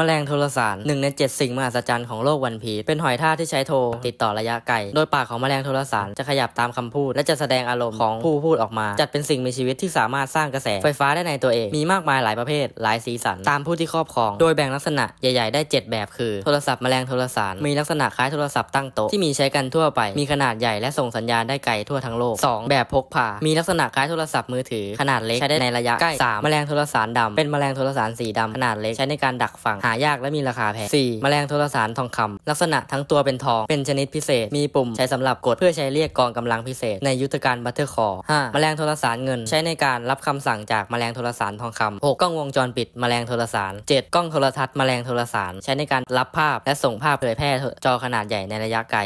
มแมลงโทรสารหนึ่งใน 7 สิ่งมหัศจรรย์ของโลกวันพีชเป็นหอยทากที่ใช้โทรติดต่อระยะไกลโดยปากของมแมลงโทรสารจะขยับตามคำพูด และจะแสดงอารมณ์ของผู้พูดออกมา จัดเป็นสิ่งมีชีวิตที่สามารถสร้างกระแสไฟฟ้าได้ในตัวเองมีมากมายหลายประเภทหลายสีสัน ตามผู้ที่ครอบครอง โดยแบ่งลักษณะใหญ่ ๆได้7แบบคือโทรศัพท์มแมลงโทรสารมีลักษณะคล้ายโทรศัพท์ตั้งโต๊ะที่มีใช้กันทั่วไป มีขนาดใหญ่และส่งสัญญาณได้ไกลทั่วทั้งโลก2แบบพกพา มีลักษณะคล้ายโทรศัพท์มือถือขนาดเล็กใช้ได้ในระยะใกล้สามแมลงโทรสารดำเป็นแมลงโทรสารสีดำขนาดเล็กใช้ในการดักฟังหายากและมีราคาแพง 4. แมลงโทรสารทองคำลักษณะทั้งตัวเป็นทองเป็นชนิดพิเศษ มีปุ่มใช้สำหรับกดเพื่อใช้เรียกกองกำลังพิเศษ ในยุทธการบัตเตอร์คอร์ห้าแมลงโทรสารเงินใช้ในการรับคำสั่งจากแมลงโทรสารทองคำหกกล้องวงจรปิดแมลงโทรสารเจ็ดกล้องโทรทัศน์ แมลงโทรสาร ใช้ในการรับภาพและส่งภาพเผยแพร่จอขนาดใหญ่ในระยะไกล